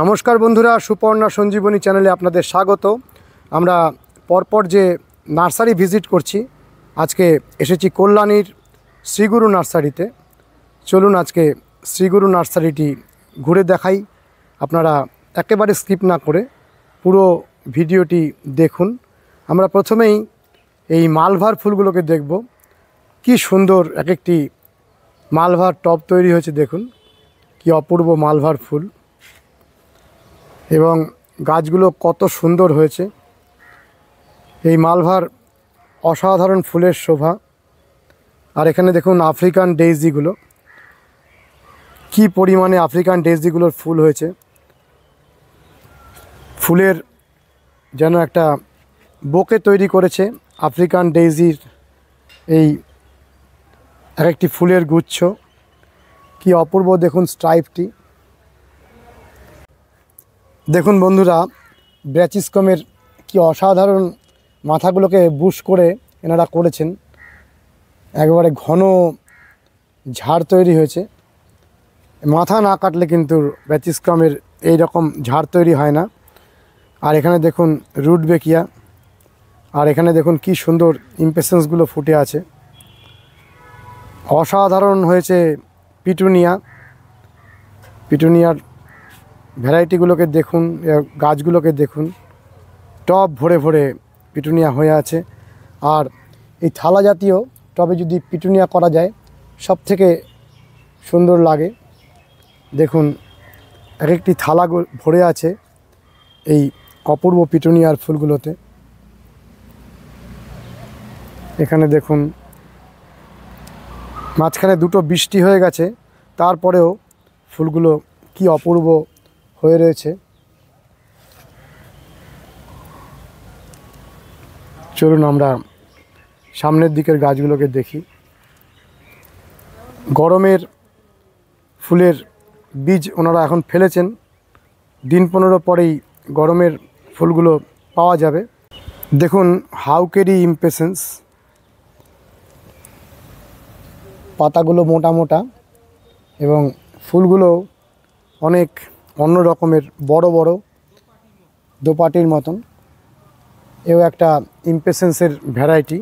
নমস্কার বন্ধুরা সুপর্ণা সঞ্জীবনী চ্যানেলে আপনাদের স্বাগত আমরা পরপর যে নার্সারি ভিজিট করছি আজকে এসেছি কল্যাণীর শ্রীগুরু নার্সারিতে চলুন আজকে শ্রীগুরু নার্সারিটি ঘুরে দেখাই আপনারা একেবারে স্কিপ না করে পুরো ভিডিওটি দেখুন আমরা প্রথমেই এই মালভার ফুলগুলোকে দেখব কি সুন্দর এক একটি মালভার টপ তৈরি হয়েছে দেখুন কি অপূর্ব মালভার ফুল এবং গাছগুলো কত সুন্দর হয়েছে এই মালভার অসাধারণ ফুলের শোভা আর এখানে দেখুন আফ্রিকান ডেইজিগুলো কি পরিমাণে আফ্রিকান ডেইজিগুলোর ফুল হয়েছে ফুলের যেন একটা বোকে তৈরি করেছে আফ্রিকান ডেইজির এই একটি ফুলের গুচ্ছ কি অপূর্ব দেখুন স্ট্রাইপটি দেখুন বন্ধুরা ব্র্যাচিসকমের কি অসাধারণ মাথাগুলোকে বুশ করে এনারা করেছেন একেবারে ঘন ঝাড় তৈরি হয়েছে মাথা না কাটলে কিন্তু ব্যাচিসকমের এই রকম ঝাড় তৈরি হয় না আর এখানে দেখুন রুট বেকিয়া আর এখানে দেখুন কি সুন্দর ইম্পেসেন্সগুলো ফুটে আছে অসাধারণ হয়েছে পিটুনিয়া পিটুনিয়ার ভ্যারাইটিগুলোকে দেখুন গাছগুলোকে দেখুন টপ ভরে ভরে পিটুনিয়া হয়ে আছে আর এই থালা জাতীয় টবে যদি পিটুনিয়া করা যায় সব থেকে সুন্দর লাগে দেখুন এক একটি থালা ভরে আছে এই অপূর্ব পিটুনিয়ার ফুলগুলোতে এখানে দেখুন মাঝখানে দুটো বৃষ্টি হয়ে গেছে তারপরেও ফুলগুলো কি অপূর্ব হয়ে রয়েছে চলুন আমরা সামনের দিকের গাছগুলোকে দেখি গরমের ফুলের বীজ ওনারা এখন ফেলেছেন দিন পনেরো পরেই গরমের ফুলগুলো পাওয়া যাবে দেখুন হাউকেরি ইম্পেসেন্স পাতাগুলো মোটা মোটা এবং ফুলগুলো অনেক অন্য রকমের বড় বড় দোপাটির মতন এও একটা ইম্পেসেন্সের ভ্যারাইটি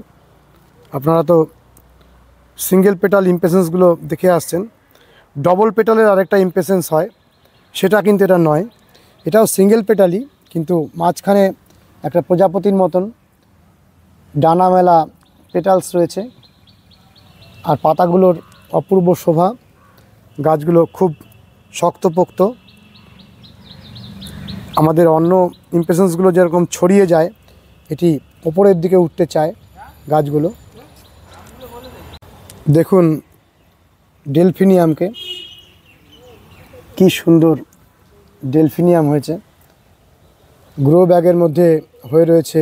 আপনারা তো সিঙ্গেল পেটাল ইম্পেসেন্সগুলো দেখে আসছেন ডবল পেটালের আরেকটা ইম্পেসেন্স হয় সেটা কিন্তু এটা নয় এটাও সিঙ্গেল পেটালই কিন্তু মাঝখানে একটা প্রজাপতির মতন ডানা মেলা পেটালস রয়েছে আর পাতাগুলোর অপূর্ব শোভা গাছগুলো খুব শক্তপোক্ত আমাদের অন্য ইমপ্রেশনসগুলো যেরকম ছড়িয়ে যায় এটি ওপরের দিকে উঠতে চায় গাছগুলো দেখুন ডেলফিনিয়ামকে কি সুন্দর ডেলফিনিয়াম হয়েছে গ্রো ব্যাগের মধ্যে হয়ে রয়েছে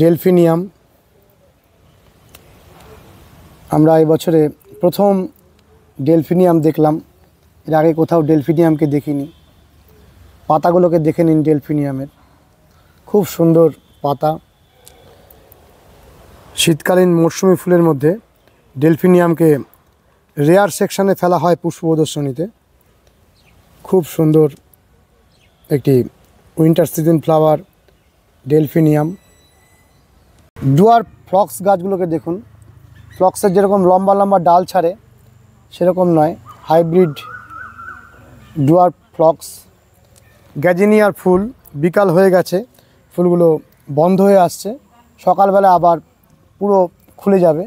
ডেলফিনিয়াম আমরা এবছরে প্রথম ডেলফিনিয়াম দেখলাম এর আগে কোথাও ডেলফিনিয়ামকে দেখিনি পাতাগুলোকে দেখে নিন ডেলফিনিয়ামের খুব সুন্দর পাতা শীতকালীন মরশুমি ফুলের মধ্যে ডেলফিনিয়ামকে রেয়ার সেকশানে ফেলা হয় পুষ্প প্রদর্শনীতে খুব সুন্দর একটি winter season flower delphinium dwarf phlox গাছগুলোকে দেখুন ফ্লক্সের যেরকম লম্বা লম্বা ডাল ছাড়ে সেরকম নয় হাইব্রিড ডুয়ার ফ্লক্স গ্যাজিনিয়ার ফুল বিকাল হয়ে গেছে ফুলগুলো বন্ধ হয়ে আসছে সকালবেলা আবার পুরো খুলে যাবে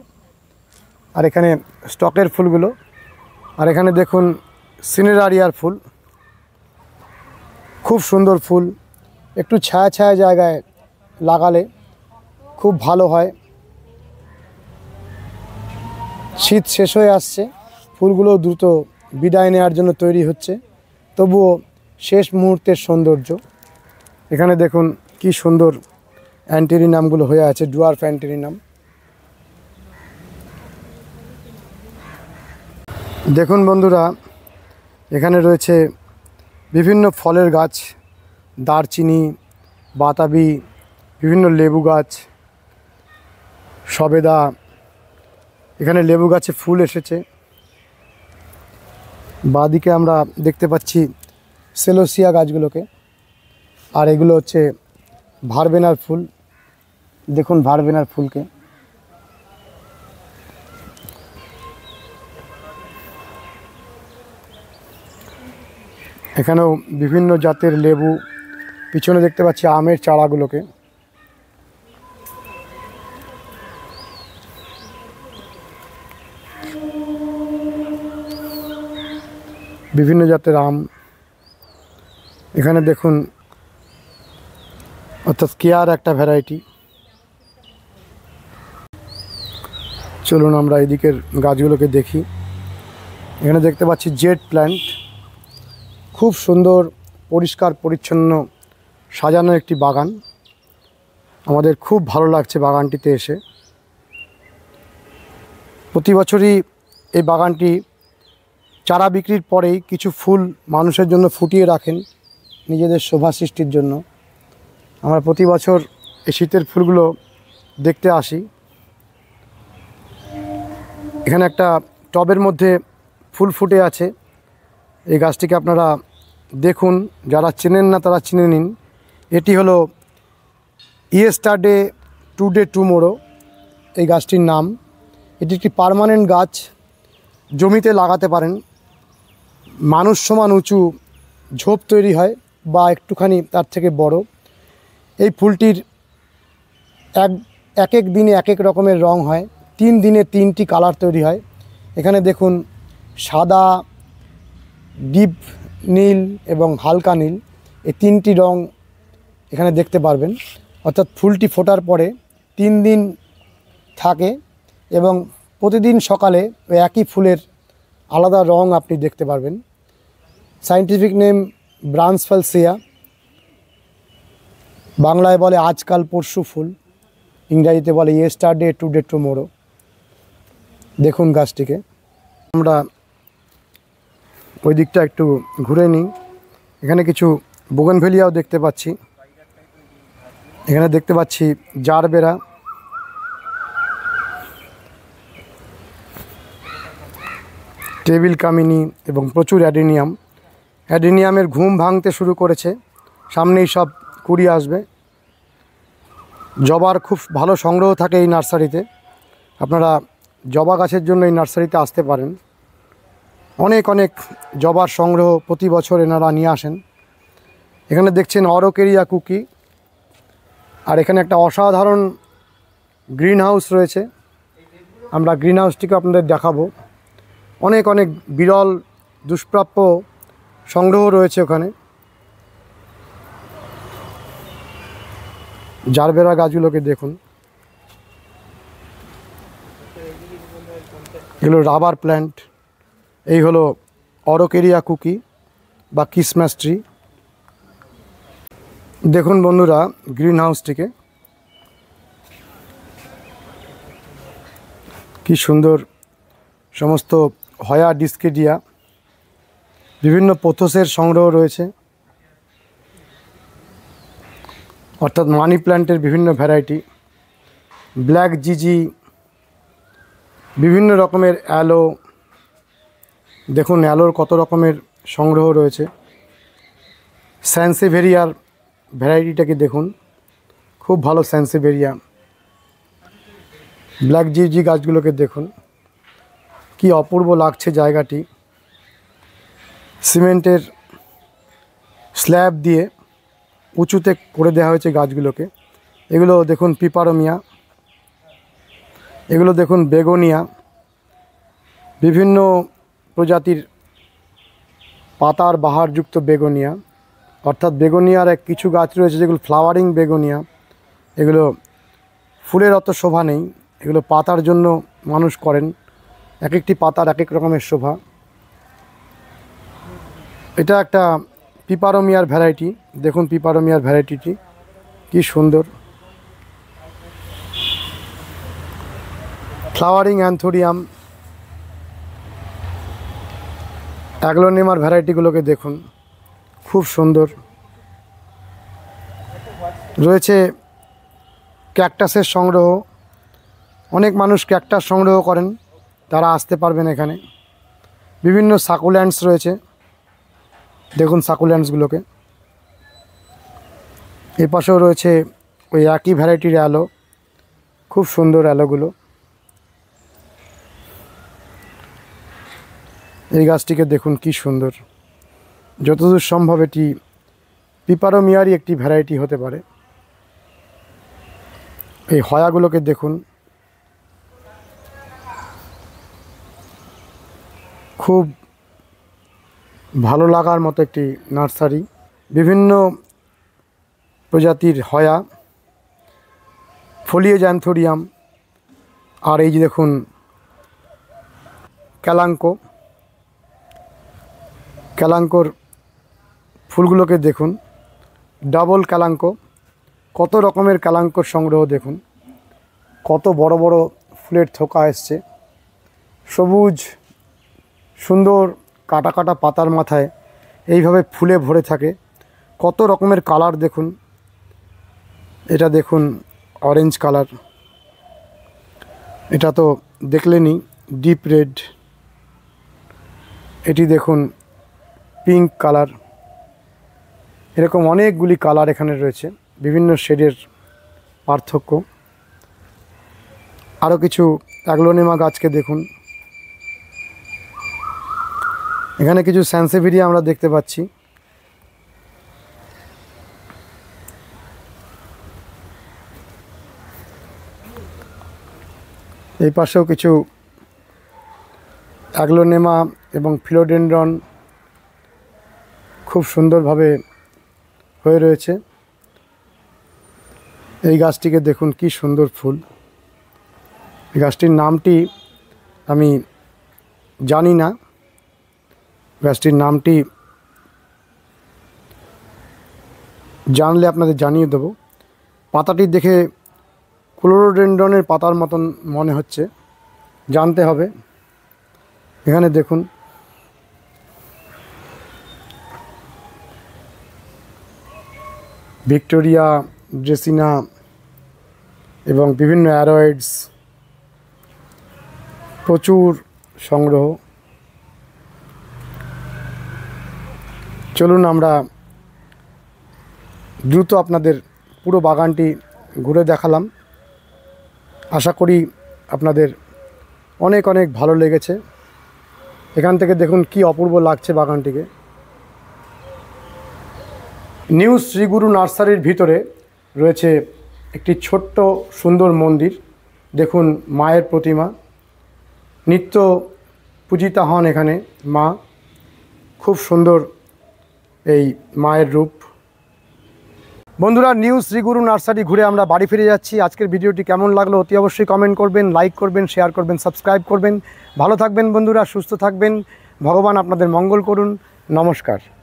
আর এখানে স্টকের ফুলগুলো আর এখানে দেখুন সিনেরারিয়ার ফুল খুব সুন্দর ফুল একটু ছায়া ছায়া জায়গায় লাগালে খুব ভালো হয় শীত শেষ হয়ে আসছে ফুলগুলো দ্রুত বিদায় নেওয়ার জন্য তৈরি হচ্ছে তবুও শেষ মুহূর্তের সৌন্দর্য এখানে দেখুন কি সুন্দর অ্যান্টেরি নামগুলো হয়ে আছে ডুয়ার্ফ অ্যান্টেরি নাম দেখুন বন্ধুরা এখানে রয়েছে বিভিন্ন ফলের গাছ দারচিনি বাতাবি বিভিন্ন লেবু গাছ সবেদা এখানে লেবু গাছে ফুল এসেছে বাদিকে আমরা দেখতে পাচ্ছি সেলোসিয়া গাছগুলোকে আর এগুলো হচ্ছে ভারবেনার ফুল দেখুন ভারবেনার ফুলকে এখানেও বিভিন্ন জাতের লেবু পিছনে দেখতে পাচ্ছি আমের চারাগুলোকে বিভিন্ন জাতের আম এখানে দেখুন অর্থাৎ কেয়ার একটা ভ্যারাইটি চলুন আমরা এদিকের গাছগুলোকে দেখি এখানে দেখতে পাচ্ছি জেড প্ল্যান্ট খুব সুন্দর পরিষ্কার পরিচ্ছন্ন সাজানো একটি বাগান আমাদের খুব ভালো লাগছে বাগানটিতে এসে প্রতি বছরই এই বাগানটি চারা বিক্রির পরেই কিছু ফুল মানুষের জন্য ফুটিয়ে রাখেন নিজেদের শোভা সৃষ্টির জন্য আমরা প্রতি বছর এই শীতের ফুলগুলো দেখতে আসি এখানে একটা টবের মধ্যে ফুল ফুটে আছে এই গাছটিকে আপনারা দেখুন যারা চেনেন না তারা চিনে নিন এটি হলো ডে টু ডে টুমোরো এই গাছটির নাম এটি একটি পারমানেন্ট গাছ জমিতে লাগাতে পারেন মানুষ সমান উঁচু ঝোপ তৈরি হয় বা একটুখানি তার থেকে বড় এই ফুলটির এক এক এক দিনে এক এক রকমের রং হয় তিন দিনে তিনটি কালার তৈরি হয় এখানে দেখুন সাদা ডিপ নীল এবং হালকা নীল এই তিনটি রং এখানে দেখতে পারবেন অর্থাৎ ফুলটি ফোটার পরে তিন দিন থাকে এবং প্রতিদিন সকালে ওই একই ফুলের আলাদা রং আপনি দেখতে পারবেন সাইন্টিফিক নেম ব্রাঞ্চ ফ্যালসিয়া বাংলায় বলে আজকাল পরশু ফুল ইংরাজিতে বলে yesterday today tomorrow দেখুন গাছটিকে আমরা ওই দিকটা একটু ঘুরে নিই এখানে কিছু ভেলিয়াও দেখতে পাচ্ছি এখানে দেখতে পাচ্ছি জারবেরা টেবিল কামিনি এবং প্রচুর অ্যাডিনিয়াম অ্যাডিনিয়ামের ঘুম ভাঙতে শুরু করেছে সামনেই সব কুড়ি আসবে জবার খুব ভালো সংগ্রহ থাকে এই নার্সারিতে আপনারা জবা গাছের জন্য এই নার্সারিতে আসতে পারেন অনেক অনেক জবার সংগ্রহ প্রতি বছর এনারা নিয়ে আসেন এখানে দেখছেন অরোকেরিয়া কুকি আর এখানে একটা অসাধারণ গ্রিন হাউস রয়েছে আমরা গ্রিন হাউসটিকে আপনাদের দেখাবো অনেক অনেক বিরল দুষ্প্রাপ্য সংগ্রহ রয়েছে ওখানে জারবেরা গাছগুলোকে দেখুন এগুলো রাবার প্ল্যান্ট এই হলো অরোকেরিয়া কুকি বা ক্রিসমাস ট্রি দেখুন বন্ধুরা গ্রিন হাউসটিকে কি সুন্দর সমস্ত হয়া ডিসকেডিয়া বিভিন্ন পোথসের সংগ্রহ রয়েছে অর্থাৎ মানি প্ল্যান্টের বিভিন্ন ভ্যারাইটি ব্ল্যাক জিজি বিভিন্ন রকমের অ্যালো দেখুন অ্যালোর কত রকমের সংগ্রহ রয়েছে স্যান্সেভেরিয়ার ভ্যারাইটিটাকে দেখুন খুব ভালো স্যান্সেভেরিয়া ব্ল্যাক জিজি গাছগুলোকে দেখুন কি অপূর্ব লাগছে জায়গাটি সিমেন্টের স্ল্যাব দিয়ে উঁচুতে করে দেওয়া হয়েছে গাছগুলোকে এগুলো দেখুন পিপারোমিয়া এগুলো দেখুন বেগুনিয়া বিভিন্ন প্রজাতির পাতার বাহারযুক্ত বেগুনিয়া অর্থাৎ বেগুনিয়ার এক কিছু গাছ রয়েছে যেগুলো ফ্লাওয়ারিং বেগুনিয়া এগুলো ফুলের অত শোভা নেই এগুলো পাতার জন্য মানুষ করেন এক একটি পাতার এক এক রকমের শোভা এটা একটা পিপারোমিয়ার ভ্যারাইটি দেখুন পিপারোমিয়ার ভ্যারাইটিটি কি সুন্দর ফ্লাওয়ারিং অ্যান্থোরিয়াম অ্যাগলোনিমার ভ্যারাইটিগুলোকে দেখুন খুব সুন্দর রয়েছে ক্যাকটাসের সংগ্রহ অনেক মানুষ ক্যাকটাস সংগ্রহ করেন তারা আসতে পারবেন এখানে বিভিন্ন সাকুল্যান্ডস রয়েছে দেখুন সাকুল্যান্ডসগুলোকে এর পাশেও রয়েছে ওই একই ভ্যারাইটির আলো খুব সুন্দর আলোগুলো এই গাছটিকে দেখুন কি সুন্দর যতদূর সম্ভব এটি পিপারোমিয়ারই একটি ভ্যারাইটি হতে পারে এই হয়াগুলোকে দেখুন খুব ভালো লাগার মতো একটি নার্সারি বিভিন্ন প্রজাতির হয়া ফলিয়ে জ্যান্থোরিয়াম আর এই যে দেখুন ক্যালাঙ্ক ক্যালাঙ্কর ফুলগুলোকে দেখুন ডাবল ক্যালাঙ্ক কত রকমের ক্যালাঙ্কর সংগ্রহ দেখুন কত বড় বড় ফুলের থোকা এসছে সবুজ সুন্দর কাটা কাটা পাতার মাথায় এইভাবে ফুলে ভরে থাকে কত রকমের কালার দেখুন এটা দেখুন অরেঞ্জ কালার এটা তো দেখলেনি ডিপ রেড এটি দেখুন পিঙ্ক কালার এরকম অনেকগুলি কালার এখানে রয়েছে বিভিন্ন শেডের পার্থক্য আরও কিছু অ্যাগলোনেমা গাছকে দেখুন এখানে কিছু সেন্সিভিটি আমরা দেখতে পাচ্ছি এই পাশেও কিছু অ্যাগ্লোনেমা এবং ফিলোডেন্ড্রন খুব সুন্দরভাবে হয়ে রয়েছে এই গাছটিকে দেখুন কি সুন্দর ফুল গাছটির নামটি আমি জানি না গাছটির নামটি জানলে আপনাদের জানিয়ে দেব পাতাটি দেখে ক্লোরোডেন্ডনের পাতার মতন মনে হচ্ছে জানতে হবে এখানে দেখুন ভিক্টোরিয়া ড্রেসিনা এবং বিভিন্ন অ্যারয়েডস প্রচুর সংগ্রহ চলুন আমরা দ্রুত আপনাদের পুরো বাগানটি ঘুরে দেখালাম আশা করি আপনাদের অনেক অনেক ভালো লেগেছে এখান থেকে দেখুন কি অপূর্ব লাগছে বাগানটিকে নিউ শ্রীগুরু নার্সারির ভিতরে রয়েছে একটি ছোট্ট সুন্দর মন্দির দেখুন মায়ের প্রতিমা নিত্য পূজিতা হন এখানে মা খুব সুন্দর এই মায়ের রূপ বন্ধুরা নিউ শ্রীগুরু নার্সারি ঘুরে আমরা বাড়ি ফিরে যাচ্ছি আজকের ভিডিওটি কেমন লাগলো অতি অবশ্যই কমেন্ট করবেন লাইক করবেন শেয়ার করবেন সাবস্ক্রাইব করবেন ভালো থাকবেন বন্ধুরা সুস্থ থাকবেন ভগবান আপনাদের মঙ্গল করুন নমস্কার